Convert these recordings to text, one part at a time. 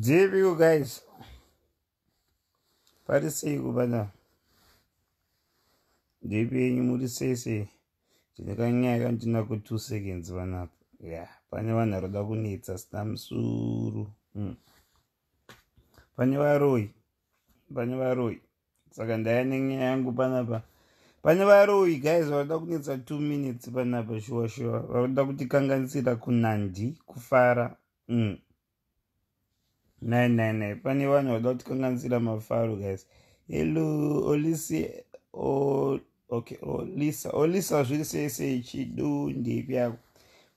dzivi you guys pari sei kubana ndipi yenyu muri sei sei ndinekanyaya yakandina kutwo seconds vanapa ya pane vanhu aroda kunetsa sina musuru pane hmm. varoi pane varoi saka ndaya nenyaya yangu panapa pane varoi guys varoda kunetsa two minutes panapa shuwa shuwa varoda kutikanganisira kunandi kufara mm. 999 pane vanhu vada kutikanganisira mafaro guys helo olisi oh, okay olisa olisa zviri sese chidu ndipi yako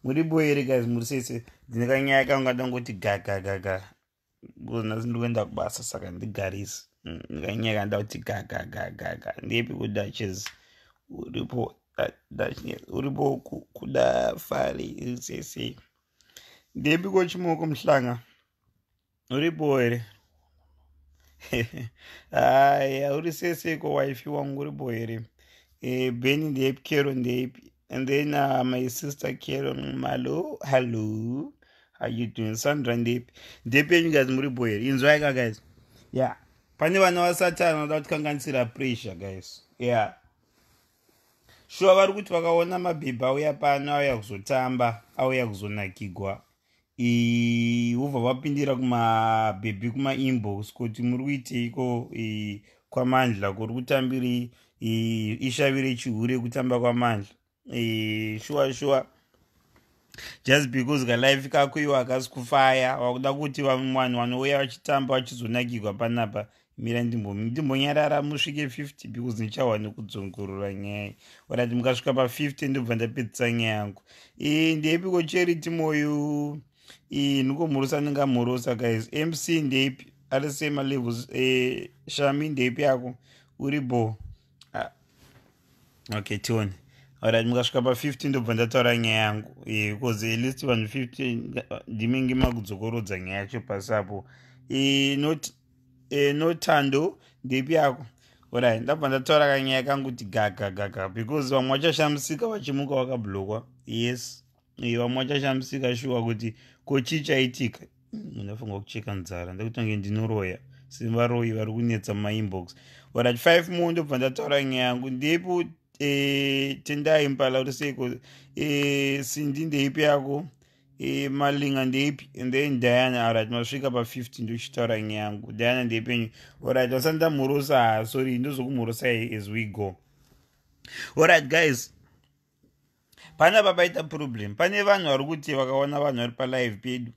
muri boyeri guys muri sese ndinekanyaya kangada ngoti gagagaga kuzonasi ndiri kuenda kubasa saka ndigarisi mm, ndikanyaya kanda kuti gagagagaga ndepi kudaches uripo uripo kuda fari iri sese ndepi kochimoko muhlanga uripo here aya uri seseko wifi wangu uripo here eh, beni ndeipi caro ndeipi and then uh, my sister caro malo hallo are you doing sandra ndeipi ndeipi yenyu guys muripo here inzwai ka guys ya pane vana vasatana vada kutikanganisira pressure guys ya shuwa vari kuti vakaona mabhibha auya pano auya kuzotamba auya kuzonakigwa wobva wapindira kumabhebhi kumainbox kuti muri kuiteiko kwamandla kuri kutambiri ishavire chihure kutamba kwamandla shuwa shuwa just because kalife kako iwo akasi kufaya wakuda kuti vanhu vanouya vachitamba vachizonakirwa panapa mira ndimbonyarara musvike 50 because ndichawane kudzongorora nyaya orati mukasvika pa50 ndobva ndapedzisa nyaya yangu ndeipiko cheri timoyo ii ndikomurusa ndingamurusa guys mc ndeipi ari semalevels eh, shami ndeipi yako uri bo ah. okay tione orit mukasvika pa15 ndobva ndataura nyaya yangu bcause eh, at least vanhu 15 ndimenge makudzokorodza nyaya yacho pasapo eh, notando ndeipi yako orit ndabva ndataura kanyaya kangu kuti gaga gaga because vamwe vachashamisika vachimuka vakablokwa yes vamwe vachashamisika shuwa kuti kochichaitika munafunga kucheka nzara ndekutonge ndinoroya sevaroyi vari kunetsa mumainbox orat five mo ndobva ndataura nyaya yangu ndipo e, eh, tendai mpala kuti seiko e, eh, sindi ndeipi yako e, malinga ndeipi and then diana orit masvika pa50 ndochitaura nyaya yangu diana ndeipenyu orit vasandamhurosa sorry ndozokumhurosa as we go orit guys pane pabaita problem pane vanhu vari kuti vakaona vanhu vari palive pedu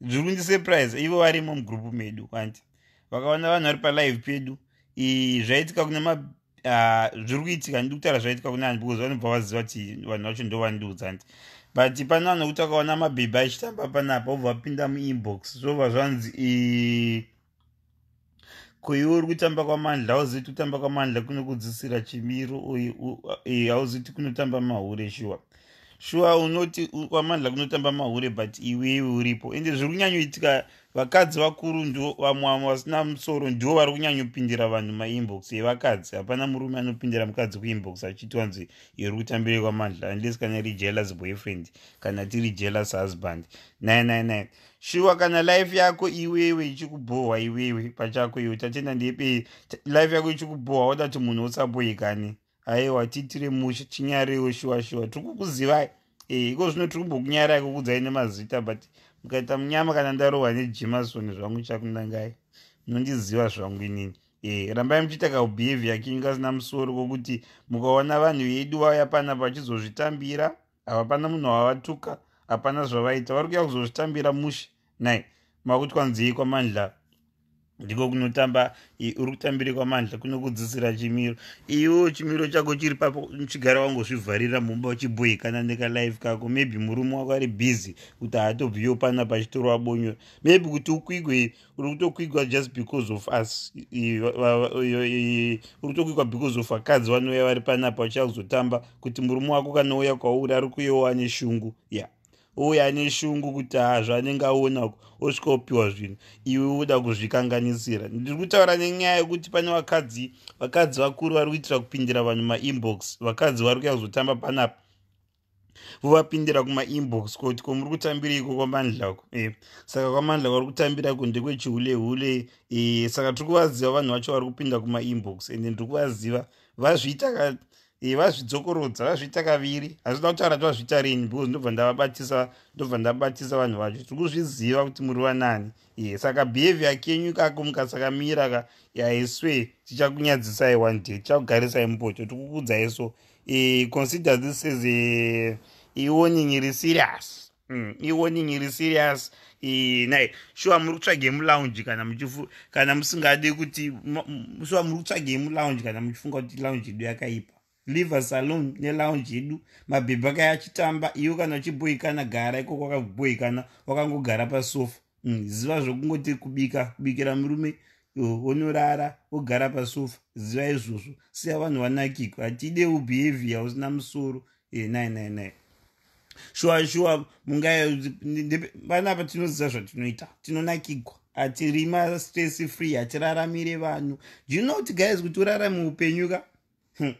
zviri kundisurprise ivo varimo mugrupu medu wanti vakaona vanhu vari palive pedu zvaitika kune ma zviri kuitika ndi kutaura zvaitika kune hani because vanobva vaziva kuti vanhu vacho ndo vandiudza nti but pane vanhu vokuti vakaona mabhebhe achitamba panapa obva vapinda muinbox zvobva zvanzi koiwe uri kutamba kwamandla hauziti kutamba kwamandla kunokudzisira chimiro hauziti kunotamba mahure shuwa shuwa unoti kwamandla kunotamba mahure but iwewe uripo ende zviri kunyanyoitika vakadzi vakuru ndo vamwe vasina musoro ndiwo vari kunyanyopindira vanhu mainbox yevakadzi hapana murume anopindira mukadzi kuinbox achiti wanzi iri kutambire kwamandla unless kana rijelous boyfriend kana tiri jelous husband 999 shuwa kana life yako iwewe ichikubhohwa iwewe pachako iwe tatenda ndepei life yako ichikubhohwa wodati munhu usaboikani aiwa tiitire musha chinyarewo shuwa shuwa tiri kukuzivai e eh, iko zvino tiri kumbokunyarai kukudzai nemazita but mukaita munyama kana ndarohwa nejemason zvangu chakundangai munondiziva zvangu inini e rambai muchiita kabehavi yakenyu kasina musoro kwokuti mukaona vanhu veduwaya panapa vachizozvitambira hava pana munhu wavatuka wa hapana zvavaita vari kuya kuzozvitambira mushe nai makuti kwanzi i kwamandla ndiko kunotamba uri kutambire kwamandla kunokudzisira chimiro iwo chimiro chako chiri papo chigara wangozvivharira mumba uchiboikana nekalife kako maybe murume wako ari bhizi kuti haatobviwo pana pachitoro wabonyora maybe kuti ukwigwe uri kutokwigwa just because of us uri kutokwigwa because of akadzi vanouya vari panapa uchakuzotamba kuti murume wako kanouya kwauri ari kuyowane shungu ya yeah ouya neshungu kuti hazvaanenge aona osvika upiwa zvinhu iwe uda kuzvikanganisira ndiri kutaura nenyaya yekuti pane vakadzi vakadzi vakuru vari kuitira kupindira vanhu mainbox vakadzi vari kuya kuzotamba panapa vovapindira kumainbox kuti komuri kutambira iko kwamandlako e. Eh, saka kwamandla kwari kutambira ko ndekwechiulehule e. Eh, saka tiri kuvaziva vanhu vacho vari kupinda kumainbox ende ndiri kuvaziva vazviita vazvidzokorodza vazviita kaviri hazvina kutaura kuti vazviita rini because ndobva ndavabatisa ndobva ndabatisa vanhu vacho tiri kuzviziva kuti muri vanani ye saka bhihevhia kenyu ikako mukasakamira ka yaiswe tichakunyadzisai one day tichakugarisai mupoto tiri kukudzai so eh, consider this as iwarning iri serious hmm, iwarning iri serious eh, nai shuwa muri kutsvage mulaunji kana kana musingade kuti shuwa muri kutsvage mulaunji kana muchifunga kuti lounji yedu yakaipa leve salon nelounji yedu mabhepa kaya achitamba iwe kana uchiboikana gara ikoko wakaboikana wakangogara pasofa mm, ziva zvokungoti kubika kubikira murume oh, onorara ogara pasofa ziva izvozvo siya vanhu vanakika hatide ubehavia usina musoro nainainai eh, shuwa shuwa mungapanapa tinoziva zvatinoita tinonakikwa hatiri mastress free hatiraramire vanhu jinoti guys kuti uraramu upenyu ka hmm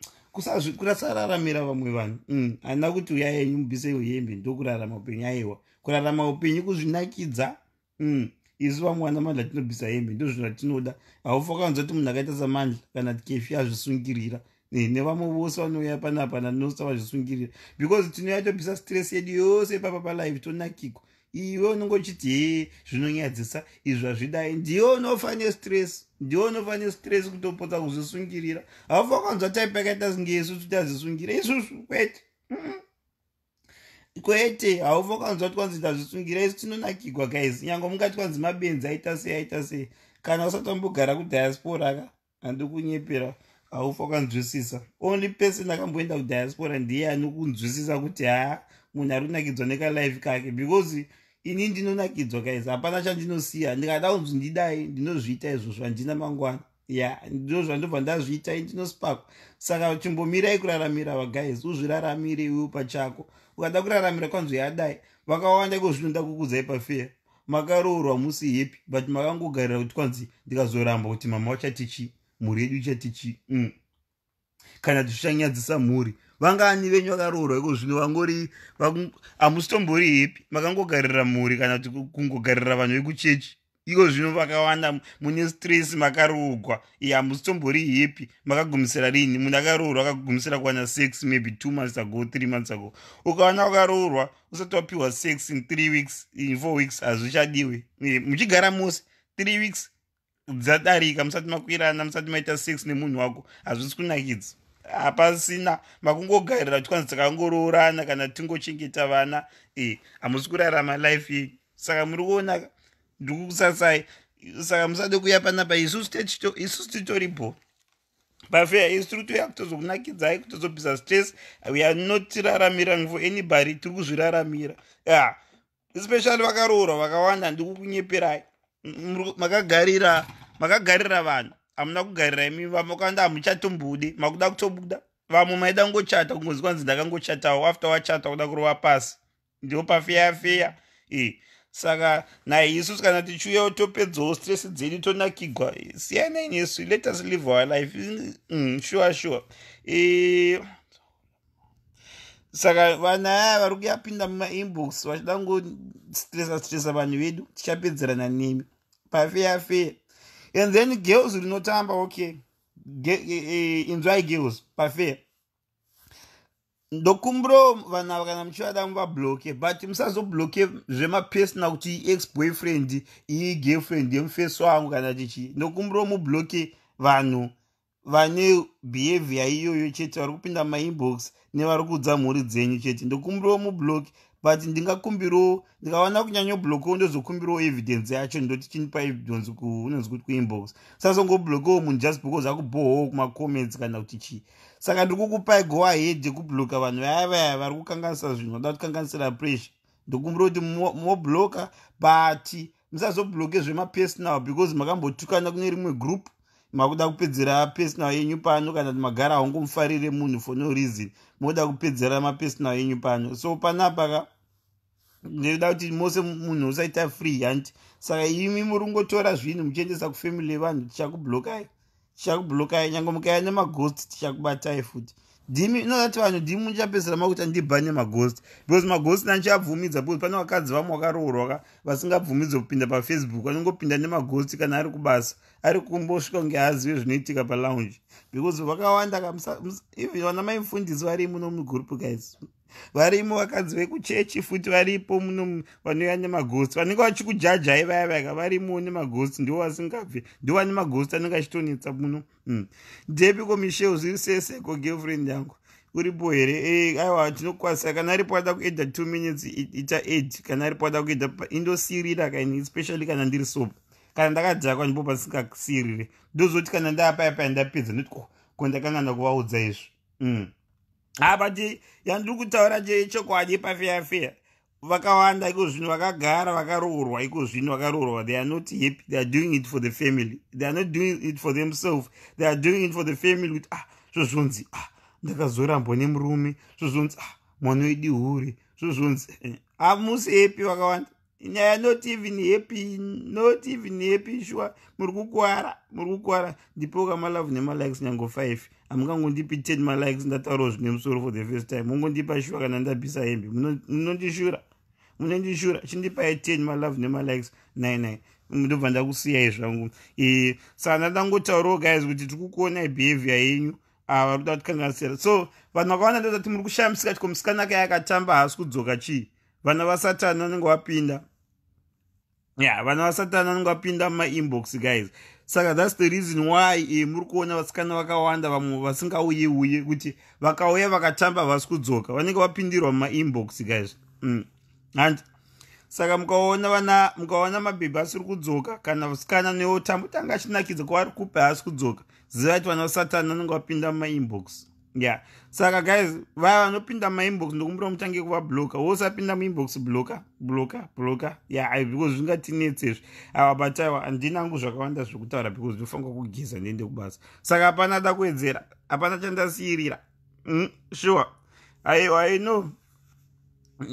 kurasararamira vamwe vanhu mm, haina kuti uyaenyu mubvise uhembe ndokurarama upenyu aiwa kurarama upenyu kuzvinakidza mm, isu vamwe vana mandla tinobvisa hembe ndozvinhu zvatinoda haufa kanzwa kuti munhu akaita samandla kana kefi azvisungirira eh, nevamwe vose vanouya panapana nosavazvisungirira because tinoya tobvisa stress yedu yose ipapa palife tonakikwa iwe unongochiti hee zvinonyadzisa izvi hazvidai ndiwe unofa nestress ndiwe unofa nestress kutopota kuzvisungirira haufa kwanzwa taipe akaita singe isu tutazvisungira isusu kwete kwete haufa kwanzwa kuti kwanzi tazvisungira isu tinonakigwa kaizi nyange mungati kwanzi mabenzi aita sei aita sei kana usati wambogara kudhiaspora ka handi kunyepera haufa kanzwisisa only person akamboenda kudhiaspora ndiye anokunzwisisa kuti haa munhu ari kunakidzwa nekalife kake because ini ndinonakidzwa kaisa hapana chandinosiya ndikada kunzi ndidai ndinozviita izvozvo handina mangwana ya ndo zvandobva ndazviita indinosipakwa saka chimbomirai kuraramira vaguys uzviraramire iwe pachako ukada kuraramira kwanzi yadai vakawanda iko zvino nda kukudzai pafeya makaroorwa musi hepi but makangogarira kuti kwanzi ndikazoramba kuti mama uchatichi mhuri yedu ichatichi mm. kana tichishanyadzisa mhuri vangani venyu vakaroorwa iko zvino vangori hamusitombori hepi makangogarira mhuri kana kuti kungogarira vanhu vekuchechi iko zvino vakawanda mune stress makarogwa iye hamusitombori hepi makagumisira rini munhu akaroorwa akagumisira kuwana sex maybe two months ago three months ago ukawana ukaroorwa usati wapiwa sex in three weeks in four weeks hazvichadiwe muchigara mose three weeks dzadarika musati makwirana musati maita sex nemunhu wako hazvisi kunakidza hapasina makungogarira kuti kwanzi takangoroorana kana tingochengeta vana e hamusi kurarama life yenyu saka muri kuona ndikusasai saka musade kuya panapa isusu titoripo bafeya isitirituya kutozokunakidzai kutozobvisa stress weare not raramiran for anybody tiri kuzviraramira ya especially vakaroorwa vakawanda ndikukunyeperai makagarira makagarira vanhu hamuna kugarira imi vamokanda hamuchatombudi makuda kutobuda vamwe maida kungochata kungonzi kwanzi ndakangochatawo after wachata kuda kurova pasi ndio pafeyafeya e saka naye isusu kana tichiuyawo topedzawo stresi dzedu tonakigwa siyanai nesu let us live our life mm, sure sure e, saka vana aya vari kuyapinda mumainbox vachida kungostresa stresa vanhu vedu tichapedzerana nemi pafeyafeya and then girls rinotamba okay inzwai e, e, girls pafair ndokumbirawo vanu ava kana muchivada muvabloke but musazobloke zvemapesona kuti iex boyfriend iyi girlfriend yemufesi wangu kana tichi ndokumbirawo mubloke vanhu vane behavhior iyoyo chete vari kupinda mainbox nevari kuudza mhuri dzenyu chete ndokumbirawo mubloke but ndingakumbirawo ndikawana kunyanyoblokowo ndozokumbirawo evidence yacho ndoti chinipa evidence unonzi kuti kuinbox sasongoblokowo munhu just because akubhohwawo kumacomments kana kuti chii saka ndikukupai go ahead yekubhloka vanhu vaya vaya vari kukanganisa zvinhu vada kutikanganisira pressure ndikumbira kuti mobhloka but musazobhloke zvemapersonal because makambotukana kune rimwe groupu makuda kupedzera mapersonal yenyu pano kana kuti magara haungomufarire munhu for no reason moda kupedzera mapersonal yenyu pano so panapaka ndoda kuti mose munhu usaita free hand saka imi muri kungotora zvinhu muchiendesa kufamily yevanhu tichakubhulokai tichakubhulokai nyange mukaya nemaghost tichakubatai futi dimi inozati vanhu dimi muchapedzisira makuti andibhane magosti because magosti anchiabvumidza because pane vakadzi vamwe vakaroorwaka vasingabvumidzi kupinda pafacebook anongopinda nemagosti kana ari kubasa ari kumbosvika kunge azive zvinoitika palaunji because vakawanda kaeven vana maimufundisi vari muno mugurupu guys varimo vakadzi vekuchechi futi varipo muno vanouya nemagosti vanenge vachikujajai vaya vaka varimo nemagosti ndivo vasingabvi ndivo vane magosti anenge achitonetsa muno ndepiko hmm. mishe uziri sese ko girlfriend yangu uripo here eh, aiwa tinokwasisa kana aripo ada kuedha two minutes ita ed kana aripo ada kuedha indosirira kaini especially kana ndiri sopa kana ndakadhakwa ndipo pasingasiriri ndozoti kana ndaapaya paya ndapedza ndoti ko oh, kondakangana kuvaudza izvi hmm apa ti yandiri kutaura chechokwadi pafeyafeya vakawanda iko zvino vakagara vakaroorwa iko zvino vakaroorwa they are not happy they are doing it for the family they are not doing it for themselve they are doing it for the family kuti ah zvozvonzi ah ndakazorambwa nemurume zvozvonzi ah mwana wedi huri zvozvonzi eh, amusi hepi vakawanda nyaya not even happy not even happy shua muri kukwara muri kukwara ndipoka malove nemalikes nyango five hamungangondipi ten malikes ndataurawo zvine musoro for the first time mungondipa shuwa kana ndabhisa hembe munondishura munondishura chindipai ten malove nemalikes nine nine ndobva ndakusiyai zvangu e, saka ndandangotaurawo guys kuti tiri kukuonai behavior yenyu ah, vari kuda kutikanganisira so vanhu vakawanda ndoati muri kushamisika tiko musikana kaya akatamba haasi kudzoka chii vana vasatani vanenge vapinda ya vana vasatani vanenge vapinda mumainbox guys yeah, saka thats the reason why eh, muri kuona vasikana vakawanda vamwe vasingauye uye kuti vakauya vakatamba havasi kudzoka vanenge vapindirwa mumainbox guys mm. and saka mukaona vana mukaona mabhebhi asiri kudzoka kana vasikana nevotambo tanga achinakidza kwavari kupe haasi kudzoka zivaiti vana vasatani vanenge vapinda mumainbox ya saka guys vaya vanopinda mainbox ndokumbira mutange kuva bloka wosapinda muinbox bloka bloka bloka ya yeah, because zvingatinetsezvi ava but aiwa handina ngu zvakawanda zvekutaura because ndinofanira kugeza ndiende kubasa saka hapana da kuwedzera hapana chandasiyirira mm, sure aiwa ino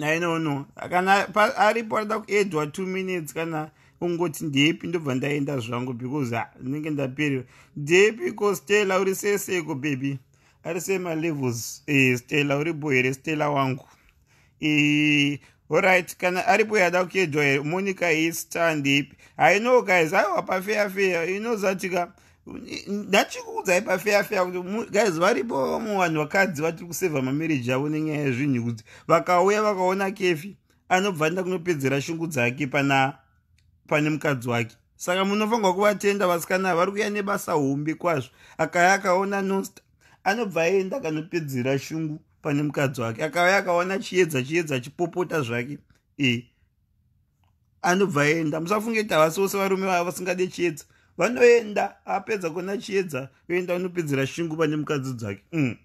aino no kana aripo anoda kuedwa two minutes kana ungoti ndeipi ndobva ndaenda zvangu because ha ndinenge ndaperera ndeipi costela uri seseko baby ari semalevels eh, stela uripo here stela wangu oright eh, kana aripo yada kuchedzwa here monica easter ndeipi hainoo guys aiwa pafeya feya inozatika ndachikuudzai pafeya feya kuti guys varipo vamwe vanhu vakadzi vatiri kusevha mamarage yavo nenyaya yezvinhu kuti vakauya vakaona kefi anobva nda kunopedzera shungu dzake pana pane mukadzi wake saka munofanirwa kuvatenda vasikana vari kuya nebasa hombe kwazvo akaya akaona nonster anobva aenda akanopedzera shungu pane mukadzi wake akauya akaona chiedza chiedza chipopota zvake e anobva aenda musafunge kuti havasi vose varume vava vasingade chiedza vanoenda apedza kuona chiedza oenda anopedzera shungu pane mukadzi dzake mm.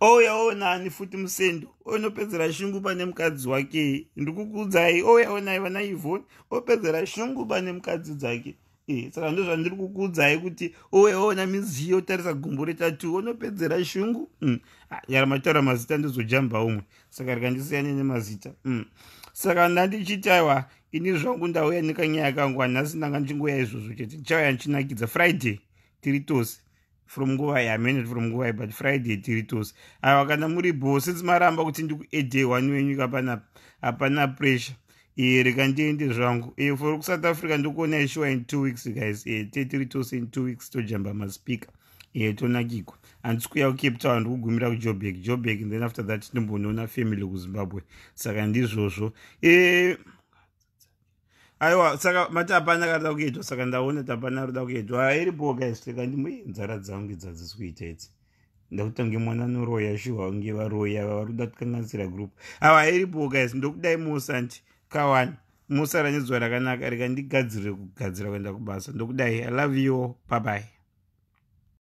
ouya onani futi musendo onopedzera shungu pane mukadzi wake ndikukuudzai ouya onai vana ivoni opedzera shungu pane mukadzi dzake Eh, saka ndozvandiri kukudzai kuti ove oona miziyo tarisa gumbo retatu onopedzera shungu mm. ah, yaramataura mazita ndozojamba umwe saka rikandisiyane nemazita mm. saka ndandichiti aiwa ini zvangu ndauya nekanyaya kangu hanhasi ndanga ndichingoya izvozvo chete chauya ndichinakidza friday tiri tose from nguva yamenot from nguva but friday tiri tose aiwa kana muri bhose dzimaramba kuti ndikuedhe one wenyu kapana hapana pressure iye rega ndiende zvangu iye for kusouth africa ndokuona ishuwa in two weeks guys iye tetiri tose in two weeks tojamba maspika iye eh, tonakikwa handisi kuyaku cape town ndikugumira kujobek jobek and then after that tinomboonaona family kuzimbabwe saka ndizvozvo e aiwa saka mati hapana karida kuedwa saka ndaona tapana rida kuedwa airipowo ah, guys teka ndimui eh, nzara dzangu dzadzisi kuita idzi ndakuta nge mwana noroya shuwa unge varoya vava ruda tikanganisira grupu awa airipowo guys ndokudai mosanti kawani musaranyezuva rakanaka rikandigadzirire kugadzira kuenda kubasa ndokudai i love you bye bye